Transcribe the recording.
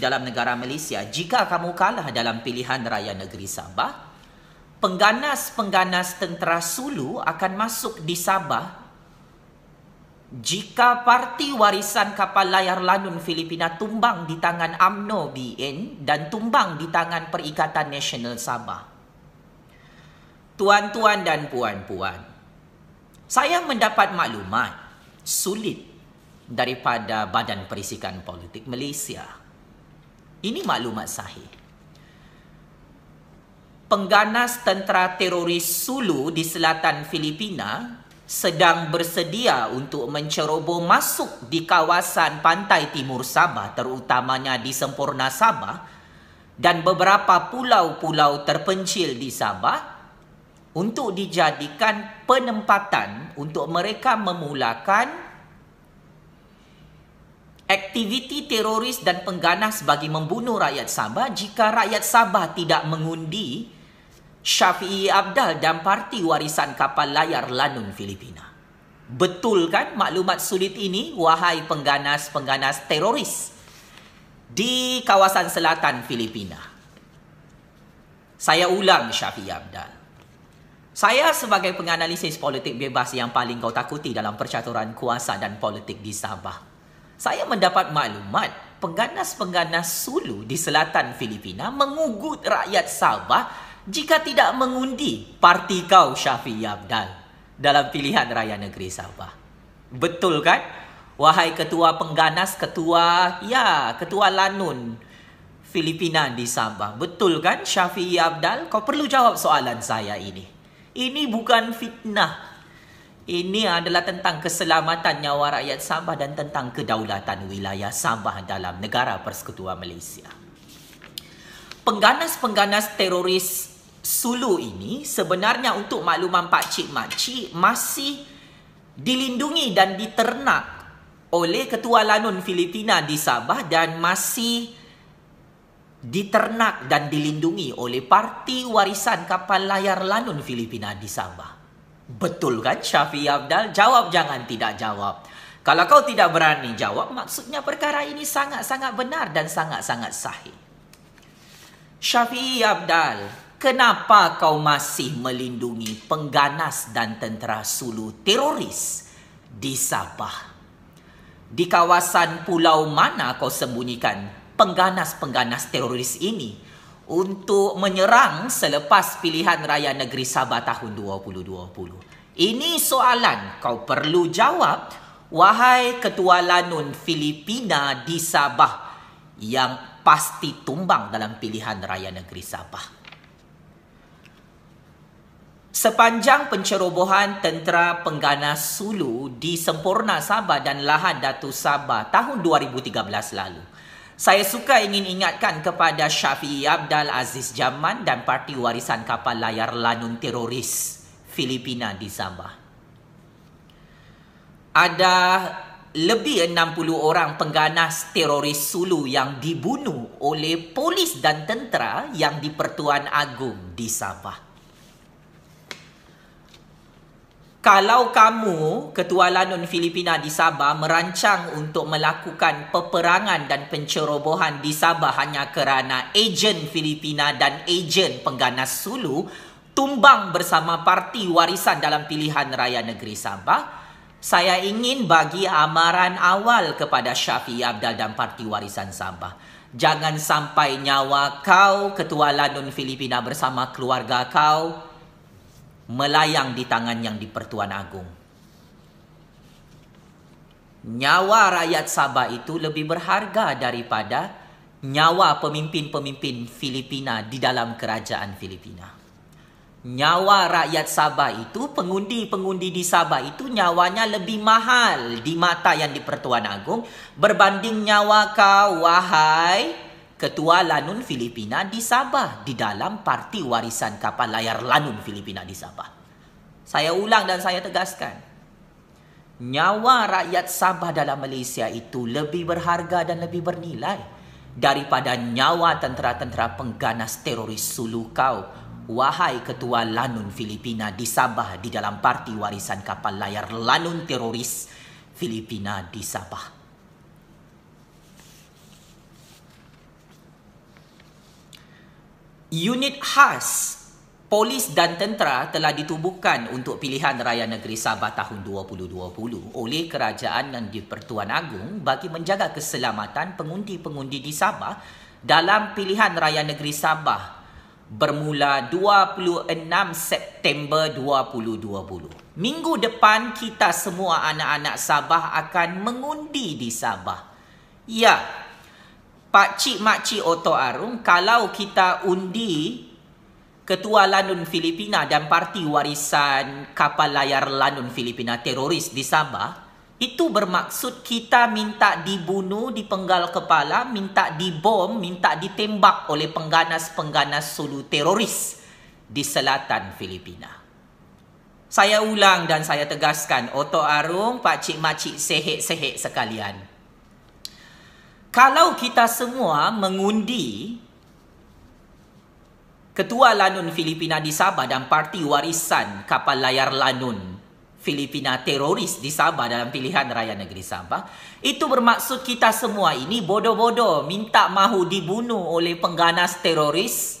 dalam negara Malaysia jika kamu kalah dalam pilihan raya negeri Sabah Pengganas-pengganas tentera Sulu akan masuk di Sabah jika parti warisan kapal layar Lanun Filipina tumbang di tangan AMNO BN dan tumbang di tangan Perikatan Nasional Sabah. Tuan-tuan dan puan-puan, saya mendapat maklumat sulit daripada Badan Perisikan Politik Malaysia. Ini maklumat sahih. Pengganas tentera teroris Sulu di selatan Filipina sedang bersedia untuk menceroboh masuk di kawasan pantai timur Sabah terutamanya di Sempurna Sabah dan beberapa pulau-pulau terpencil di Sabah untuk dijadikan penempatan untuk mereka memulakan aktiviti teroris dan pengganas bagi membunuh rakyat Sabah jika rakyat Sabah tidak mengundi Syafi'i Abdal dan parti warisan kapal layar Lanun Filipina. Betul kan maklumat sulit ini wahai pengganas-pengganas teroris di kawasan selatan Filipina. Saya ulang Syafi'i Abdal. Saya sebagai penganalisis politik bebas yang paling kau takuti dalam percaturan kuasa dan politik di Sabah saya mendapat maklumat pengganas-pengganas Sulu di selatan Filipina mengugut rakyat Sabah jika tidak mengundi parti kau Syafiq Abdal dalam pilihan raya negeri Sabah. Betul kan? Wahai ketua pengganas, ketua ya, ketua lanun Filipina di Sabah. Betul kan Syafiq Abdal? Kau perlu jawab soalan saya ini. Ini bukan fitnah. Ini adalah tentang keselamatan nyawa rakyat Sabah dan tentang kedaulatan wilayah Sabah dalam negara persekutuan Malaysia. Pengganas-pengganas teroris Sulu ini sebenarnya untuk makluman Pak Cik makcik masih dilindungi dan diternak oleh Ketua Lanun Filipina di Sabah dan masih diternak dan dilindungi oleh Parti Warisan Kapal Layar Lanun Filipina di Sabah. Betul kan Syafi'i Abdal? Jawab jangan tidak jawab. Kalau kau tidak berani jawab, maksudnya perkara ini sangat-sangat benar dan sangat-sangat sahih. Syafi'i Abdal, kenapa kau masih melindungi pengganas dan tentera Sulu teroris di Sabah? Di kawasan pulau mana kau sembunyikan pengganas-pengganas teroris ini? untuk menyerang selepas pilihan raya negeri Sabah tahun 2020? Ini soalan kau perlu jawab, wahai Ketua Lanun Filipina di Sabah yang pasti tumbang dalam pilihan raya negeri Sabah. Sepanjang pencerobohan tentera pengganas Sulu di Sempurna Sabah dan Lahad Datu Sabah tahun 2013 lalu, saya suka ingin ingatkan kepada Syafi'i Abdul Aziz Jaman dan Parti Warisan Kapal Layar Lanun Teroris Filipina di Sabah. Ada lebih 60 orang pengganas teroris Sulu yang dibunuh oleh polis dan tentera yang di Pertuan Agung di Sabah. Kalau kamu, Ketua Lanun Filipina di Sabah, merancang untuk melakukan peperangan dan pencerobohan di Sabah hanya kerana ejen Filipina dan ejen pengganas Sulu tumbang bersama parti warisan dalam pilihan raya negeri Sabah, saya ingin bagi amaran awal kepada Syafi Abdal dan parti warisan Sabah. Jangan sampai nyawa kau, Ketua Lanun Filipina bersama keluarga kau, melayang di tangan yang di Pertuan agung. Nyawa rakyat Sabah itu lebih berharga daripada nyawa pemimpin-pemimpin Filipina di dalam kerajaan Filipina. Nyawa rakyat Sabah itu, pengundi-pengundi di Sabah itu nyawanya lebih mahal di mata yang di Pertuan agung berbanding nyawa kau, wahai Ketua Lanun Filipina di Sabah di dalam parti warisan kapal layar Lanun Filipina di Sabah. Saya ulang dan saya tegaskan. Nyawa rakyat Sabah dalam Malaysia itu lebih berharga dan lebih bernilai daripada nyawa tentera-tentera pengganas teroris sulukau. Wahai Ketua Lanun Filipina di Sabah di dalam parti warisan kapal layar Lanun Teroris Filipina di Sabah. Unit khas polis dan tentera telah ditubuhkan untuk pilihan raya negeri Sabah tahun 2020 oleh kerajaan dan di-Pertuan Agong bagi menjaga keselamatan pengundi-pengundi di Sabah dalam pilihan raya negeri Sabah bermula 26 September 2020. Minggu depan kita semua anak-anak Sabah akan mengundi di Sabah. Ya, Pak Pakcik makcik Otto Arung kalau kita undi Ketua Lanun Filipina dan Parti Warisan Kapal Layar Lanun Filipina teroris di Sabah itu bermaksud kita minta dibunuh, dipenggal kepala, minta dibom, minta ditembak oleh pengganas-pengganas sulu teroris di selatan Filipina. Saya ulang dan saya tegaskan, Otto Arung, Pak Pakcik Makcik sehek-sehek sekalian kalau kita semua mengundi Ketua Lanun Filipina di Sabah dan Parti Warisan Kapal Layar Lanun Filipina teroris di Sabah dalam pilihan raya negeri Sabah itu bermaksud kita semua ini bodoh-bodoh minta mahu dibunuh oleh pengganas teroris